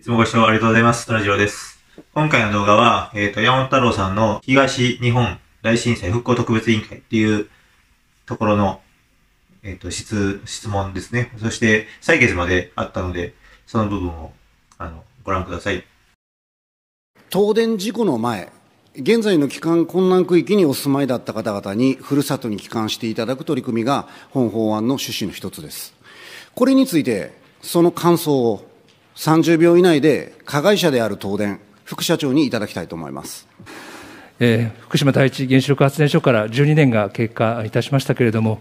いつもご視聴ありがとうございます。トラジロです。今回の動画は、えっ、ー、と、山本太郎さんの東日本大震災復興特別委員会っていうところの、えっ、ー、と、質、質問ですね。そして、採決まであったので、その部分を、あの、ご覧ください。東電事故の前、現在の帰還困難区域にお住まいだった方々に、ふるさとに帰還していただく取り組みが、本法案の趣旨の一つです。これについて、その感想を30秒以内で加害者である東電、副社長にいただきたいと思います。えー、福島第一原子力発電所から12年が経過いたしましたけれども、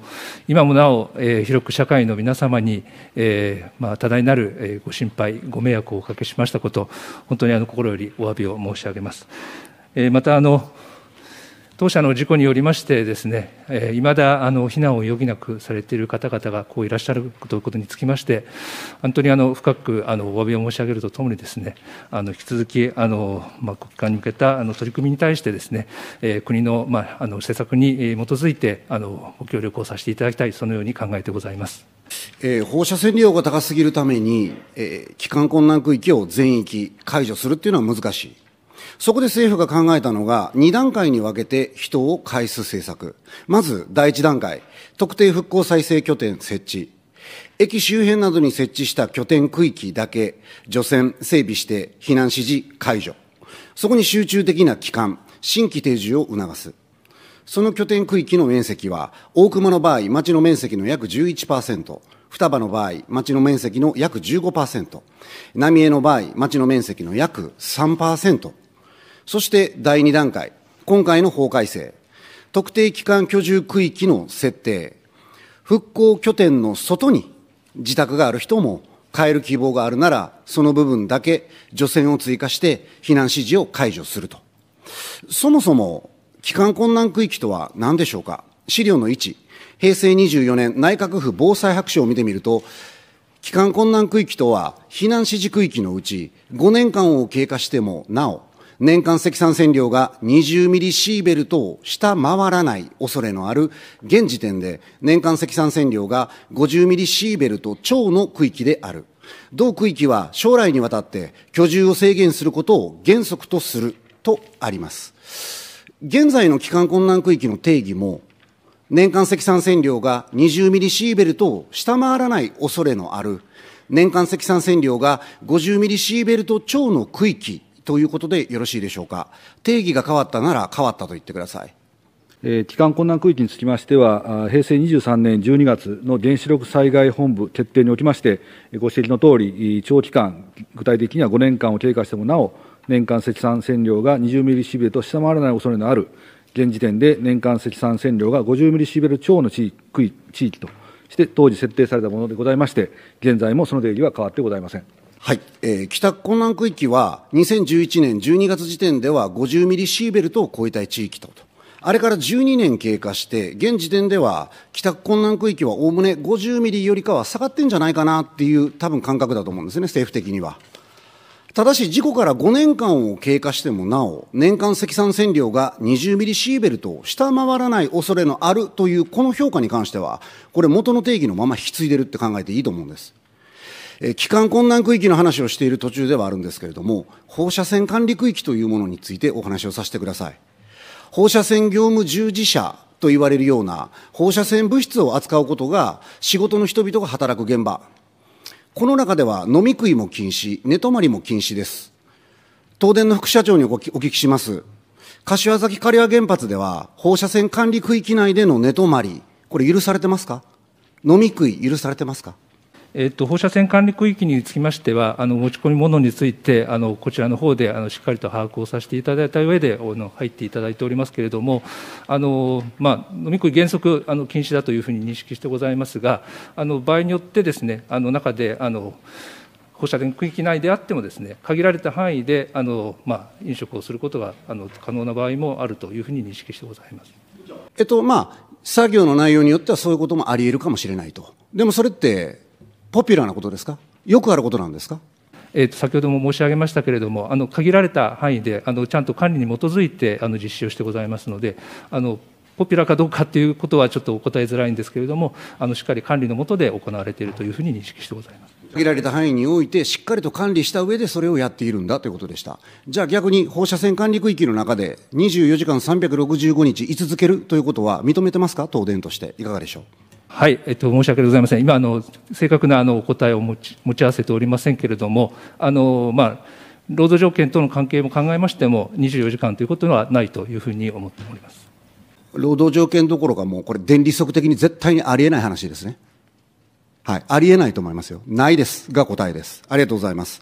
今もなお、えー、広く社会の皆様に、えーまあ、多大なる、えご心配、ご迷惑をおかけしましたこと、本当にあの心よりお詫びを申し上げます。えー、またあの当社の事故によりましてですね、えー、だあの避難を余儀なくされている方々がこういらっしゃるということにつきまして、本当にあの深くあのお詫びを申し上げるとともにですね、あの引き続きあのまあ国会に向けたあの取り組みに対してですね、え国のまああの施策に基づいてあのご協力をさせていただきたいそのように考えてございます。えー、放射線量が高すぎるために、えー、帰還困難区域を全域解除するっていうのは難しい。そこで政府が考えたのが、2段階に分けて人を返す政策。まず、第1段階、特定復興再生拠点設置。駅周辺などに設置した拠点区域だけ、除染、整備して、避難指示解除。そこに集中的な期間、新規定住を促す。その拠点区域の面積は、大熊の場合、町の面積の約11%、双葉の場合、町の面積の約15%、浪江の場合、町の面積の約3%そして第2段階、今回の法改正、特定期間居住区域の設定、復興拠点の外に自宅がある人も変える希望があるなら、その部分だけ除染を追加して避難指示を解除すると。そもそも、帰還困難区域とは何でしょうか資料の1、平成24年内閣府防災白書を見てみると、帰還困難区域とは避難指示区域のうち5年間を経過してもなお年間積算線量が20ミリシーベルトを下回らない恐れのある現時点で年間積算線量が50ミリシーベルト超の区域である。同区域は将来にわたって居住を制限することを原則とするとあります。現在の帰還困難区域の定義も年間積算線量が20ミリシーベルトを下回らない恐れのある年間積算線量が50ミリシーベルト超の区域ということでよろしいでしょうか。定義が変わったなら変わったと言ってください。えー、帰還困難区域につきましては、平成23年12月の原子力災害本部決定におきまして、ご指摘のとおり、長期間、具体的には5年間を経過してもなお、年間積算線量が20ミリシベルと下回らない恐れのある、現時点で年間積算線量が50ミリシベル超の地域地域として、当時設定されたものでございまして、現在もその定義は変わってございません。はい、えー、帰宅困難区域は、2011年12月時点では50ミリシーベルトを超えたい地域と。あれから12年経過して、現時点では帰宅困難区域はおおむね50ミリよりかは下がってんじゃないかなっていう、多分感覚だと思うんですね、政府的には。ただし、事故から5年間を経過してもなお、年間積算線量が20ミリシーベルトを下回らない恐れのあるというこの評価に関しては、これ元の定義のまま引き継いでるって考えていいと思うんです。えー、帰還困難区域の話をしている途中ではあるんですけれども、放射線管理区域というものについてお話をさせてください。放射線業務従事者と言われるような放射線物質を扱うことが仕事の人々が働く現場。この中では飲み食いも禁止、寝泊まりも禁止です。東電の副社長にお聞きします。柏崎刈羽原発では放射線管理区域内での寝泊まり、これ許されてますか飲み食い許されてますかえっと、放射線管理区域につきましては、あの持ち込み物について、あのこちらの方であのしっかりと把握をさせていただいた上で、あの入っていただいておりますけれども、あのまあ、飲み食い原則あの禁止だというふうに認識してございますが、あの場合によってです、ね、あの中であの放射線区域内であってもです、ね、限られた範囲であの、まあ、飲食をすることがあの可能な場合もあるというふうに認識してございます。えっとまあ、作業の内容によってはそういうこともありえるかもしれないと。でもそれってポピュラーなことですか、よくあることなんですか。えと先ほども申し上げましたけれども、あの限られた範囲であのちゃんと管理に基づいてあの実施をしてございますので、あのポピュラーかどうかということはちょっとお答えづらいんですけれども、あのしっかり管理の下で行われているというふうに認識してございます限られた範囲において、しっかりと管理した上でそれをやっているんだということでした。じゃあ逆に放射線管理区域の中で、24時間365日居続けるということは認めてますか、東電として、いかがでしょう。はい、えっと、申し訳ございません。今、あの、正確なあのお答えを持ち持ち合わせておりませんけれども、あの、まあ、労働条件との関係も考えましても、24時間ということはないというふうに思っております。労働条件どころか、もうこれ、電離則的に絶対にありえない話ですね。はい、ありえないと思いますよ。ないですが答えです。ありがとうございます。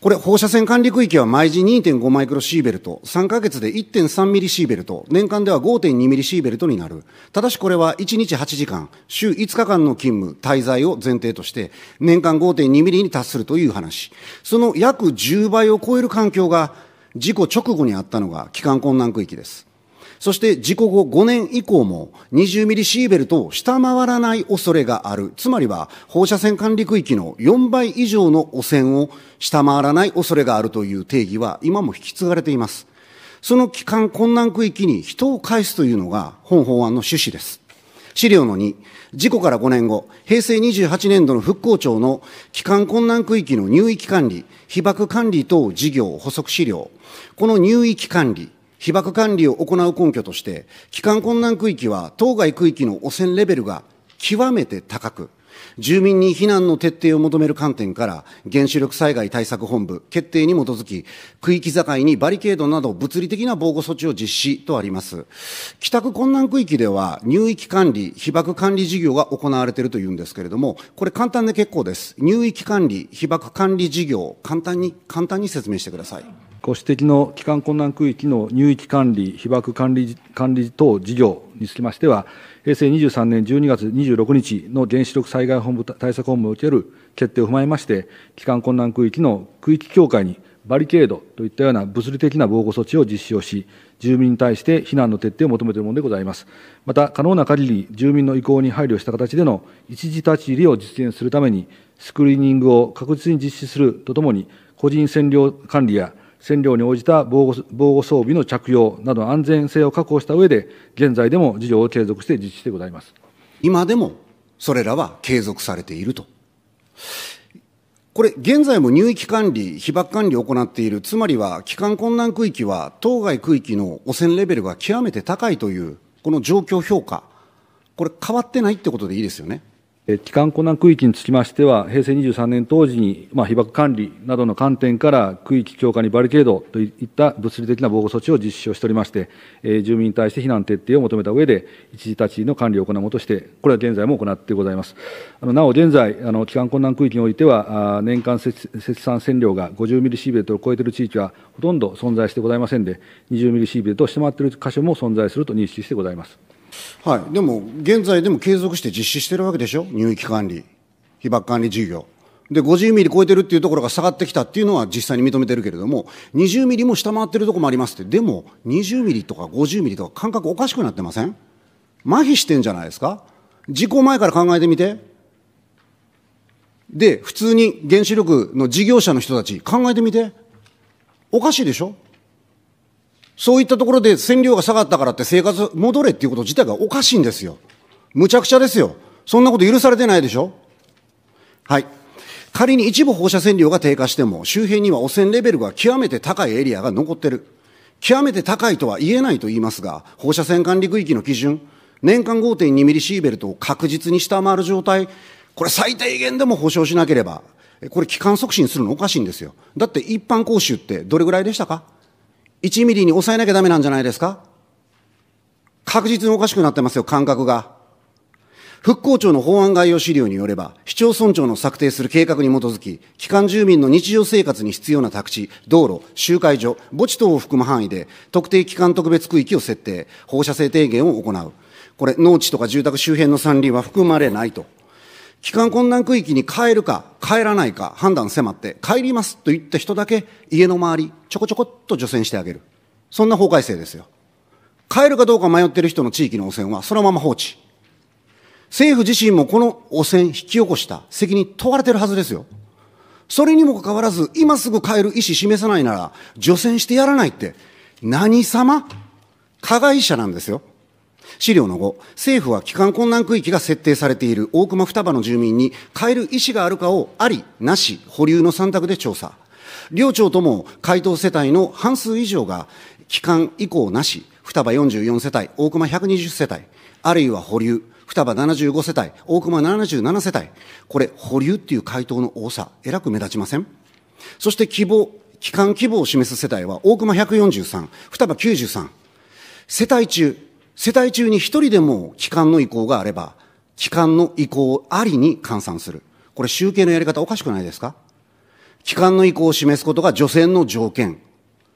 これ、放射線管理区域は毎時2.5マイクロシーベルト、3ヶ月で1.3ミリシーベルト、年間では5.2ミリシーベルトになる。ただしこれは1日8時間、週5日間の勤務、滞在を前提として、年間5.2ミリに達するという話。その約10倍を超える環境が、事故直後にあったのが帰還困難区域です。そして事故後5年以降も20ミリシーベルトを下回らない恐れがある。つまりは放射線管理区域の4倍以上の汚染を下回らない恐れがあるという定義は今も引き継がれています。その帰還困難区域に人を返すというのが本法案の趣旨です。資料の2、事故から5年後、平成28年度の復興庁の帰還困難区域の入域管理、被爆管理等事業補足資料、この入域管理、被爆管理を行う根拠として、帰還困難区域は当該区域の汚染レベルが極めて高く、住民に避難の徹底を求める観点から、原子力災害対策本部決定に基づき、区域境にバリケードなど物理的な防護措置を実施とあります。帰宅困難区域では、入域管理、被爆管理事業が行われているというんですけれども、これ簡単で結構です。入域管理、被爆管理事業、簡単に、簡単に説明してください。ご指摘の帰還困難区域の入域管理、被爆管理管理等事業につきましては、平成23年12月26日の原子力災害本部対策本部における決定を踏まえまして、帰還困難区域の区域境界にバリケードといったような物理的な防護措置を実施をし、住民に対して避難の徹底を求めているものでございます。また、可能な限り住民の意向に配慮した形での一時立ち入りを実現するために、スクリーニングを確実に実施するとともに、個人占領管理や線量に応じた防護防護装備の着用など安全性を確保した上で、現在でも事業を継続して実施してございます今でもそれらは継続されていると。これ、現在も入域管理、被爆管理を行っている、つまりは帰還困難区域は当該区域の汚染レベルが極めて高いという、この状況評価、これ、変わってないってことでいいですよね。帰還困難区域につきましては、平成23年当時に、まあ、被爆管理などの観点から、区域強化にバリケードといった物理的な防護措置を実施をしておりまして、えー、住民に対して避難徹底を求めた上で、一時立ち入りの管理を行うものとして、これは現在も行ってございます。あのなお、現在、あの帰還困難区域においては、あ年間積算線量が50ミリシーベルトを超えている地域はほとんど存在してございませんで、20ミリシーベルトを下回っている箇所も存在すると認識してございます。はい、でも、現在でも継続して実施してるわけでしょ、入域管理、被爆管理事業。で、50ミリ超えてるっていうところが下がってきたっていうのは実際に認めてるけれども、20ミリも下回ってるところもありますって、でも、20ミリとか50ミリとか感覚おかしくなってません麻痺してんじゃないですか事故前から考えてみて。で、普通に原子力の事業者の人たち考えてみて。おかしいでしょそういったところで占領が下がったからって生活戻れっていうこと自体がおかしいんですよ。むちゃくちゃですよ。そんなこと許されてないでしょはい。仮に一部放射線量が低下しても、周辺には汚染レベルが極めて高いエリアが残ってる。極めて高いとは言えないと言いますが、放射線管理区域の基準、年間5.2ミリシーベルトを確実に下回る状態、これ最低限でも保証しなければ、これ、期間促進するのおかしいんですよ。だって一般講習ってどれぐらいでしたか1ミリに抑えなきゃだめなんじゃないですか確実におかしくなってますよ、感覚が。復興庁の法案概要資料によれば、市町村長の策定する計画に基づき、基幹住民の日常生活に必要な宅地、道路、集会所、墓地等を含む範囲で、特定基幹特別区域を設定、放射性低減を行う。これ、農地とか住宅周辺の山林は含まれないと。帰還困難区域に帰るか帰らないか判断迫って帰りますと言った人だけ家の周りちょこちょこっと除染してあげる。そんな法改正ですよ。帰るかどうか迷ってる人の地域の汚染はそのまま放置。政府自身もこの汚染引き起こした責任問われてるはずですよ。それにもかかわらず、今すぐ帰る意思示さないなら、除染してやらないって、何様加害者なんですよ。資料の5、政府は帰還困難区域が設定されている大熊双葉の住民に変える意思があるかをあり、なし、保留の3択で調査。両庁とも回答世帯の半数以上が帰還以降なし、双葉44世帯、大熊120世帯、あるいは保留、双葉75世帯、大熊77世帯、これ、保留っていう回答の多さ、えらく目立ちませんそして希望、帰還希望を示す世帯は、大熊143、双葉93、世帯中、世帯中に一人でも帰還の意向があれば、帰還の意向ありに換算する。これ集計のやり方おかしくないですか帰還の意向を示すことが除染の条件。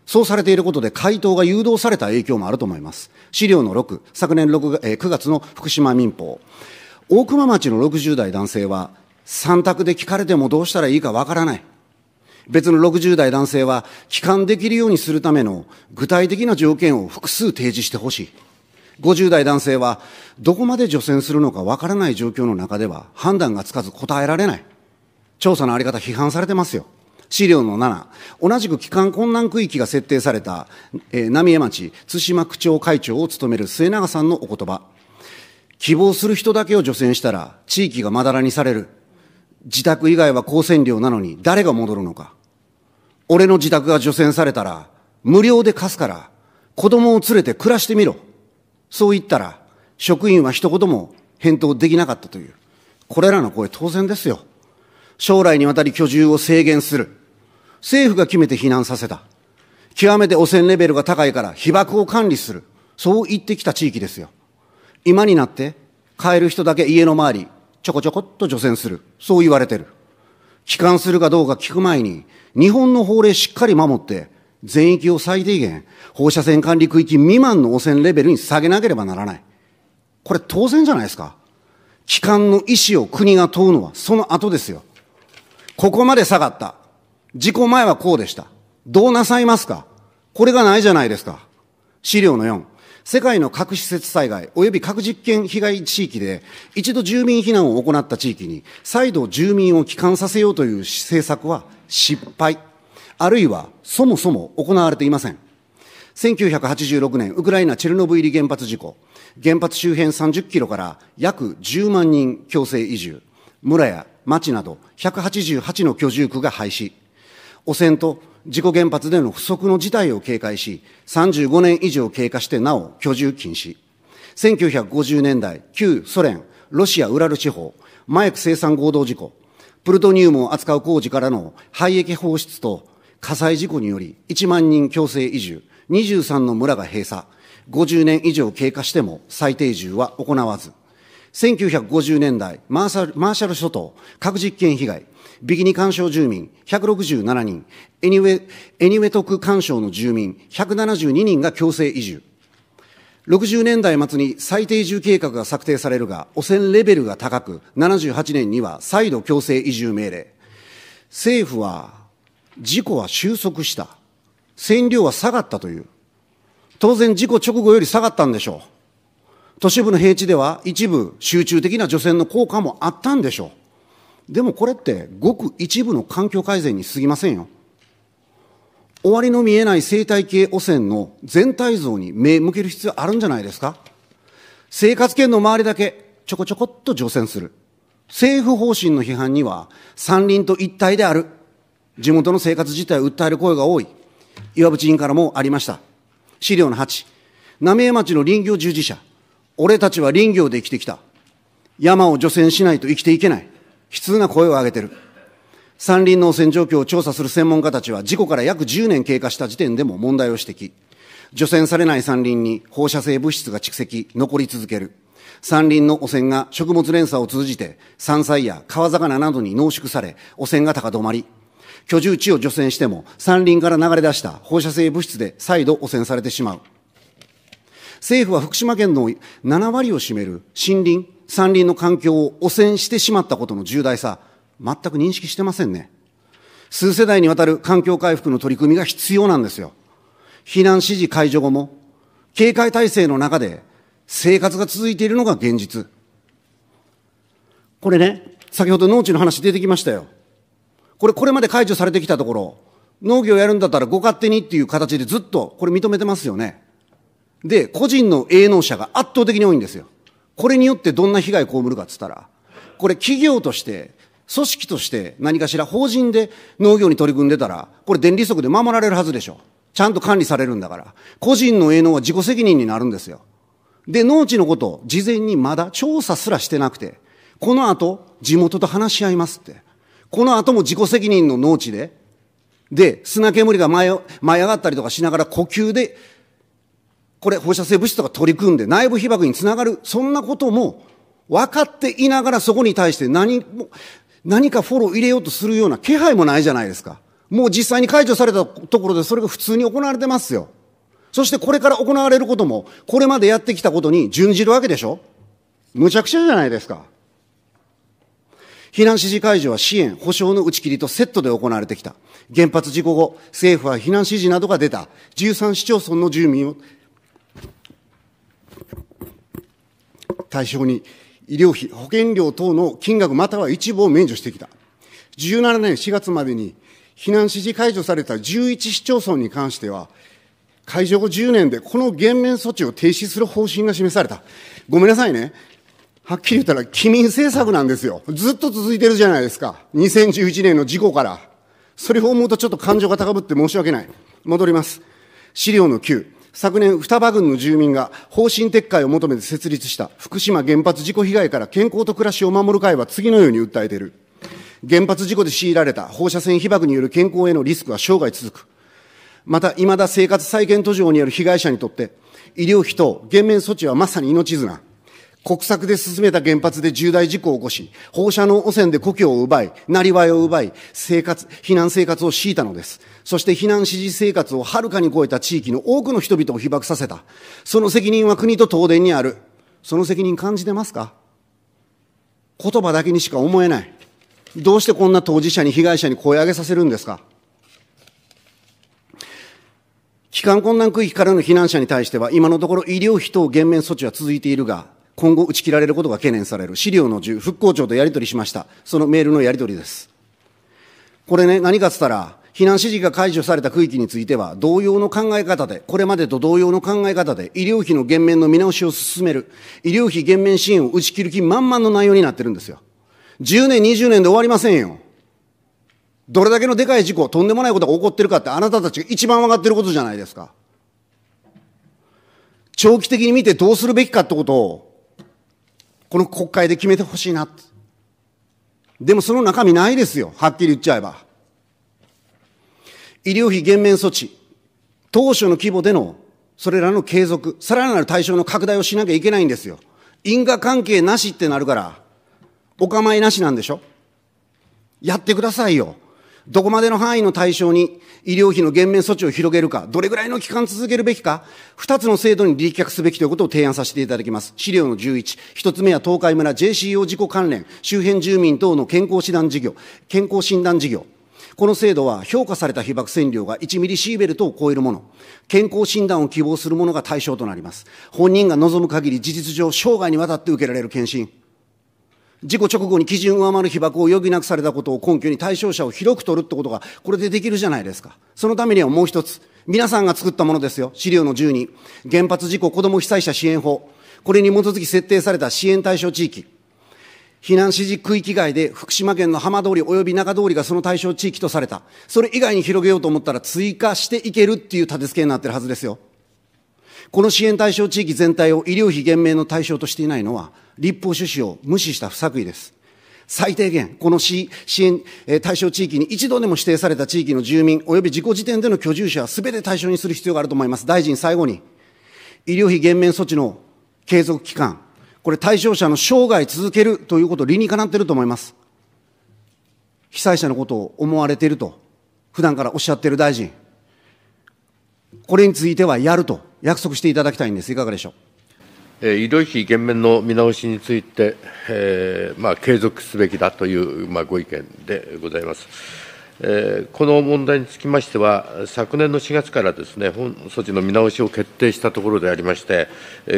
そうされていることで回答が誘導された影響もあると思います。資料の6、昨年6、え9月の福島民法。大熊町の60代男性は、三択で聞かれてもどうしたらいいかわからない。別の60代男性は、帰還できるようにするための具体的な条件を複数提示してほしい。50代男性は、どこまで除染するのかわからない状況の中では、判断がつかず答えられない。調査のあり方批判されてますよ。資料の7、同じく帰還困難区域が設定された、えー、浪江町津島区長会長を務める末永さんのお言葉。希望する人だけを除染したら、地域がまだらにされる。自宅以外は公選料なのに、誰が戻るのか。俺の自宅が除染されたら、無料で貸すから、子供を連れて暮らしてみろ。そう言ったら、職員は一言も返答できなかったという。これらの声当然ですよ。将来にわたり居住を制限する。政府が決めて避難させた。極めて汚染レベルが高いから被爆を管理する。そう言ってきた地域ですよ。今になって帰る人だけ家の周り、ちょこちょこっと除染する。そう言われてる。帰還するかどうか聞く前に、日本の法令しっかり守って、全域を最低限、放射線管理区域未満の汚染レベルに下げなければならない。これ当然じゃないですか。機関の意思を国が問うのはその後ですよ。ここまで下がった。事故前はこうでした。どうなさいますかこれがないじゃないですか。資料の4。世界の核施設災害及び核実験被害地域で一度住民避難を行った地域に再度住民を帰還させようという政策は失敗。あるいはそもそも行われていません。1986年、ウクライナ・チェルノブイリ原発事故、原発周辺30キロから約10万人強制移住、村や町など188の居住区が廃止、汚染と事故原発での不測の事態を警戒し、35年以上経過してなお居住禁止。1950年代、旧ソ連、ロシア・ウラル地方、麻薬生産合同事故、プルトニウムを扱う工事からの廃液放出と火災事故により1万人強制移住、23の村が閉鎖、50年以上経過しても最低住は行わず、1950年代マーシャル諸島核実験被害、ビキニ干渉住民167人、エニウェ、エニウェトク干渉の住民172人が強制移住。60年代末に最低住計画が策定されるが、汚染レベルが高く、78年には再度強制移住命令。政府は事故は収束した。線量は下がったという。当然事故直後より下がったんでしょう。都市部の平地では一部集中的な除染の効果もあったんでしょう。でもこれってごく一部の環境改善に過ぎませんよ。終わりの見えない生態系汚染の全体像に目向ける必要あるんじゃないですか生活圏の周りだけちょこちょこっと除染する。政府方針の批判には山林と一体である地元の生活自体を訴える声が多い。岩渕委員からもありました。資料の8、浪江町の林業従事者、俺たちは林業で生きてきた。山を除染しないと生きていけない。悲痛な声を上げてる。山林の汚染状況を調査する専門家たちは事故から約10年経過した時点でも問題を指摘。除染されない山林に放射性物質が蓄積、残り続ける。山林の汚染が食物連鎖を通じて山菜や川魚などに濃縮され、汚染が高止まり。居住地を除染しても山林から流れ出した放射性物質で再度汚染されてしまう。政府は福島県の7割を占める森林、山林の環境を汚染してしまったことの重大さ、全く認識してませんね。数世代にわたる環境回復の取り組みが必要なんですよ。避難指示解除後も、警戒体制の中で生活が続いているのが現実。これね、先ほど農地の話出てきましたよ。これ、これまで解除されてきたところ、農業やるんだったらご勝手にっていう形でずっとこれ認めてますよね。で、個人の営農者が圧倒的に多いんですよ。これによってどんな被害被るかっつったら、これ企業として、組織として何かしら法人で農業に取り組んでたら、これ電利則で守られるはずでしょ。ちゃんと管理されるんだから。個人の営農は自己責任になるんですよ。で、農地のことを事前にまだ調査すらしてなくて、この後、地元と話し合いますって。この後も自己責任の農地で、で、砂煙が舞い上がったりとかしながら呼吸で、これ放射性物質とか取り組んで内部被曝につながる、そんなことも分かっていながらそこに対して何も、何かフォロー入れようとするような気配もないじゃないですか。もう実際に解除されたところでそれが普通に行われてますよ。そしてこれから行われることも、これまでやってきたことに準じるわけでしょむちゃくちゃじゃないですか。避難指示解除は支援、保障の打ち切りとセットで行われてきた。原発事故後、政府は避難指示などが出た13市町村の住民を対象に、医療費、保険料等の金額または一部を免除してきた。17年4月までに避難指示解除された11市町村に関しては、解除後10年でこの減免措置を停止する方針が示された。ごめんなさいね。はっきり言ったら、機民政策なんですよ。ずっと続いてるじゃないですか。2011年の事故から。それを思うとちょっと感情が高ぶって申し訳ない。戻ります。資料の9。昨年、双葉郡の住民が方針撤回を求めて設立した福島原発事故被害から健康と暮らしを守る会は次のように訴えている。原発事故で強いられた放射線被曝による健康へのリスクは生涯続く。また、未だ生活再建途上にある被害者にとって、医療費等減免措置はまさに命綱。国策で進めた原発で重大事故を起こし、放射能汚染で故郷を奪い、なりわいを奪い、生活、避難生活を強いたのです。そして避難指示生活をはるかに超えた地域の多くの人々を被爆させた。その責任は国と東電にある。その責任感じてますか言葉だけにしか思えない。どうしてこんな当事者に被害者に声上げさせるんですか帰還困難区域からの避難者に対しては、今のところ医療費等減免措置は続いているが、今後打ち切られることが懸念される。資料の10、復興庁とやり取りしました。そのメールのやり取りです。これね、何かっつったら、避難指示が解除された区域については、同様の考え方で、これまでと同様の考え方で、医療費の減免の見直しを進める、医療費減免支援を打ち切る気満々の内容になってるんですよ。10年、20年で終わりませんよ。どれだけのでかい事故、とんでもないことが起こってるかって、あなたたちが一番分かってることじゃないですか。長期的に見てどうするべきかってことを、この国会で決めてほしいな。でもその中身ないですよ。はっきり言っちゃえば。医療費減免措置。当初の規模でのそれらの継続、さらなる対象の拡大をしなきゃいけないんですよ。因果関係なしってなるから、お構いなしなんでしょやってくださいよ。どこまでの範囲の対象に医療費の減免措置を広げるか、どれぐらいの期間続けるべきか、二つの制度に立脚すべきということを提案させていただきます。資料の11、一つ目は東海村 JCO 事故関連、周辺住民等の健康診断事業、健康診断事業。この制度は評価された被爆線量が1ミリシーベルトを超えるもの、健康診断を希望するものが対象となります。本人が望む限り事実上、生涯にわたって受けられる検診。事故直後に基準を上回る被爆を余儀なくされたことを根拠に対象者を広く取るってことが、これでできるじゃないですか。そのためにはもう一つ、皆さんが作ったものですよ。資料の12。原発事故子ども被災者支援法。これに基づき設定された支援対象地域。避難指示区域外で福島県の浜通り及び中通りがその対象地域とされた。それ以外に広げようと思ったら追加していけるっていう立て付けになってるはずですよ。この支援対象地域全体を医療費減免の対象としていないのは、立法趣旨を無視した不作為です。最低限、この支援対象地域に一度でも指定された地域の住民、及び事故時点での居住者はすべて対象にする必要があると思います。大臣、最後に、医療費減免措置の継続期間、これ対象者の生涯続けるということ、理にかなっていると思います。被災者のことを思われていると、普段からおっしゃっている大臣、これについてはやると約束していただきたいんです。いかがでしょう。医療費減免の見直しについて、えーまあ、継続すべきだという、まあ、ご意見でございます。えー、この問題につきましては、昨年の4月からですね、本措置の見直しを決定したところでありまして、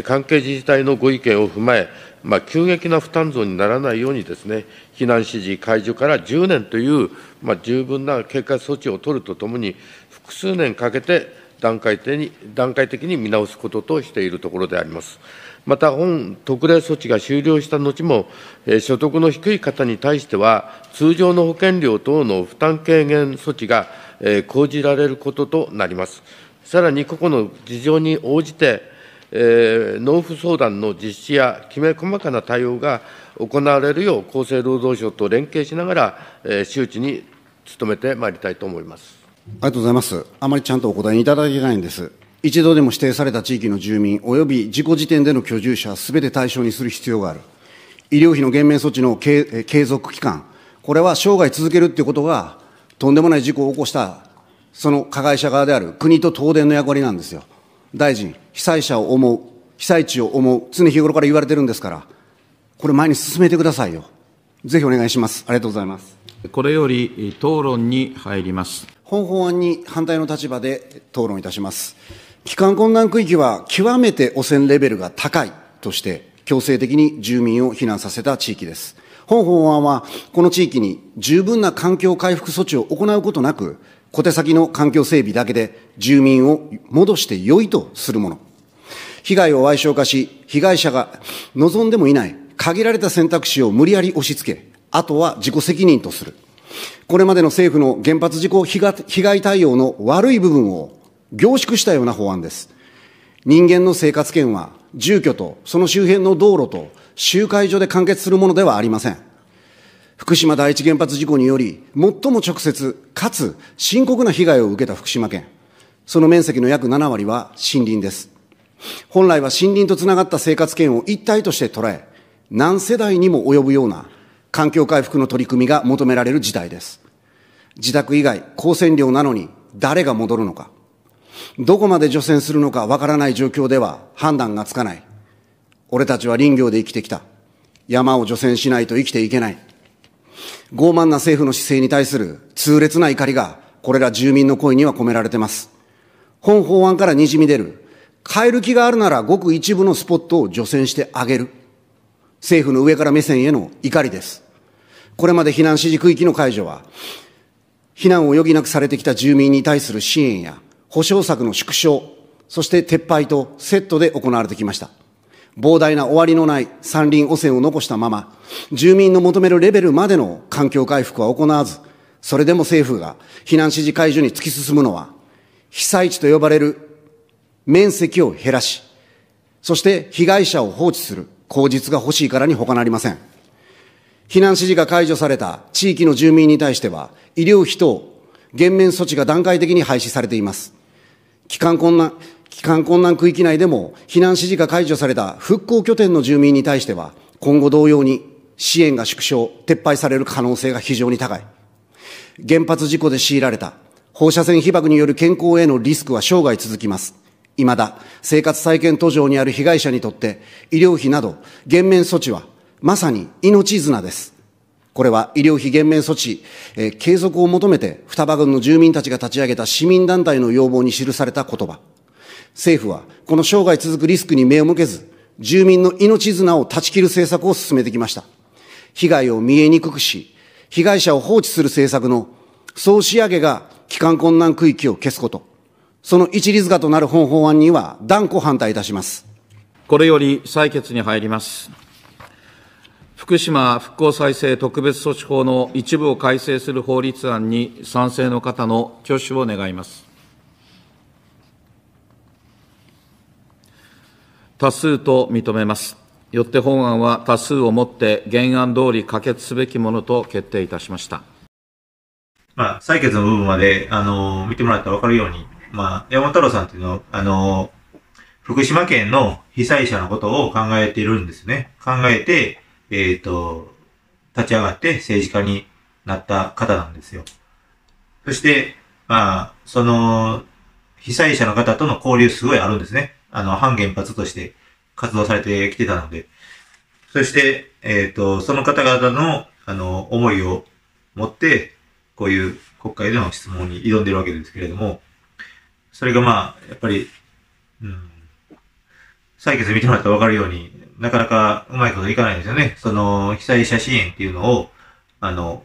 関係自治体のご意見を踏まえ、まあ、急激な負担増にならないようにですね、避難指示解除から10年という、まあ、十分な経過措置を取るとともに、複数年かけて段階的に段階的に見直すこととしているところであります。また本特例措置が終了した後も、所得の低い方に対しては、通常の保険料等の負担軽減措置が講じられることとなります。さらに個々の事情に応じて、えー、納付相談の実施やきめ細かな対応が行われるよう、厚生労働省と連携しながら、えー、周知に努めてまいりたいと思いますありがとうございます。あまりちゃんとお答えいただいてないんです。一度でも指定された地域の住民及び事故時点での居住者すべて対象にする必要がある。医療費の減免措置の継続期間、これは生涯続けるということが、とんでもない事故を起こした、その加害者側である国と東電の役割なんですよ。大臣、被災者を思う、被災地を思う、常日頃から言われてるんですから、これ前に進めてくださいよ。ぜひお願いします。ありがとうございます。これより討論に入ります。本法案に反対の立場で討論いたします。帰還困難区域は極めて汚染レベルが高いとして、強制的に住民を避難させた地域です。本法案は、この地域に十分な環境回復措置を行うことなく、小手先の環境整備だけで住民を戻して良いとするもの。被害を賠償化し、被害者が望んでもいない限られた選択肢を無理やり押し付け、あとは自己責任とする。これまでの政府の原発事故被害対応の悪い部分を凝縮したような法案です。人間の生活圏は、住居とその周辺の道路と集会所で完結するものではありません。福島第一原発事故により、最も直接かつ深刻な被害を受けた福島県。その面積の約7割は森林です。本来は森林とつながった生活圏を一体として捉え、何世代にも及ぶような環境回復の取り組みが求められる事態です。自宅以外、光線量なのに誰が戻るのか。どこまで除染するのかわからない状況では判断がつかない。俺たちは林業で生きてきた。山を除染しないと生きていけない。傲慢な政府の姿勢に対する痛烈な怒りが、これら住民の声には込められています。本法案からにじみ出る、変える気があるならごく一部のスポットを除染してあげる。政府の上から目線への怒りです。これまで避難指示区域の解除は、避難を余儀なくされてきた住民に対する支援や、保障策の縮小、そして撤廃とセットで行われてきました。膨大な終わりのない山林汚染を残したまま、住民の求めるレベルまでの環境回復は行わず、それでも政府が避難指示解除に突き進むのは、被災地と呼ばれる面積を減らし、そして被害者を放置する口実が欲しいからに他なりません。避難指示が解除された地域の住民に対しては、医療費等減免措置が段階的に廃止されています。帰還困難、帰還困難区域内でも避難指示が解除された復興拠点の住民に対しては、今後同様に支援が縮小、撤廃される可能性が非常に高い。原発事故で強いられた放射線被爆による健康へのリスクは生涯続きます。未だ生活再建途上にある被害者にとって医療費など減免措置はまさに命綱です。これは医療費減免措置、えー、継続を求めて双葉郡の住民たちが立ち上げた市民団体の要望に記された言葉。政府はこの生涯続くリスクに目を向けず、住民の命綱を断ち切る政策を進めてきました。被害を見えにくくし、被害者を放置する政策の総仕上げが帰還困難区域を消すこと。その一律化となる本法案には断固反対いたします。これより採決に入ります。福島復興再生特別措置法の一部を改正する法律案に賛成の方の挙手を願います。多数と認めます。よって本案は多数をもって原案通り可決すべきものと決定いたしました。まあ、採決の部分まで、あのー、見てもらったらわかるように、まあ、山太郎さんっていうのは、あのー、福島県の被災者のことを考えているんですね。考えて、えっ、ー、と、立ち上がって政治家になった方なんですよ。そして、まあ、その、被災者の方との交流すごいあるんですね。あの、反原発として活動されてきてたので。そして、えっ、ー、と、その方々の、あの、思いを持って、こういう国会での質問に挑んでるわけですけれども、それがまあ、やっぱり、うん、採決見てもらったらわかるように、なかなかうまいこといかないんですよね。その、被災者支援っていうのを、あの、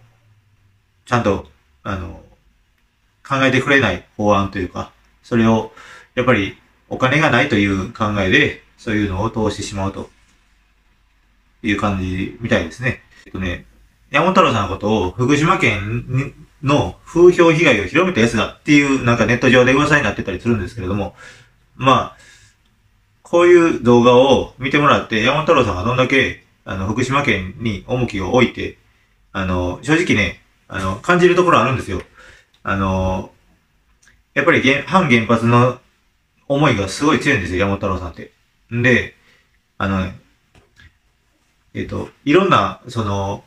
ちゃんと、あの、考えてくれない法案というか、それを、やっぱりお金がないという考えで、そういうのを通してしまうという感じみたいですね。えっとね、山本太郎さんのことを福島県の風評被害を広めたやつだっていう、なんかネット上で噂になってたりするんですけれども、まあ、こういう動画を見てもらって、山太郎さんがどんだけ、あの、福島県に重きを置いて、あの、正直ね、あの、感じるところあるんですよ。あの、やっぱり反原発の思いがすごい強いんですよ、山太郎さんって。んで、あの、ね、えっ、と、いろんな、その、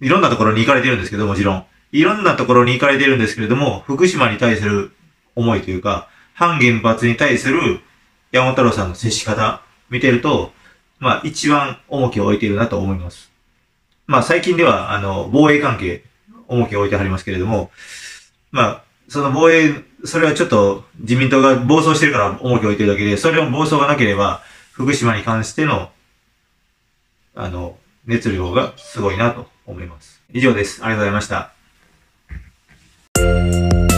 いろんなところに行かれてるんですけど、もちろん。いろんなところに行かれてるんですけれども、福島に対する思いというか、反原発に対する山本太郎さんの接し方見てると、まあ一番重きを置いているなと思います。まあ最近では、あの、防衛関係、重きを置いてはりますけれども、まあ、その防衛、それはちょっと自民党が暴走してるから重きを置いてるだけで、それも暴走がなければ、福島に関しての、あの、熱量がすごいなと思います。以上です。ありがとうございました。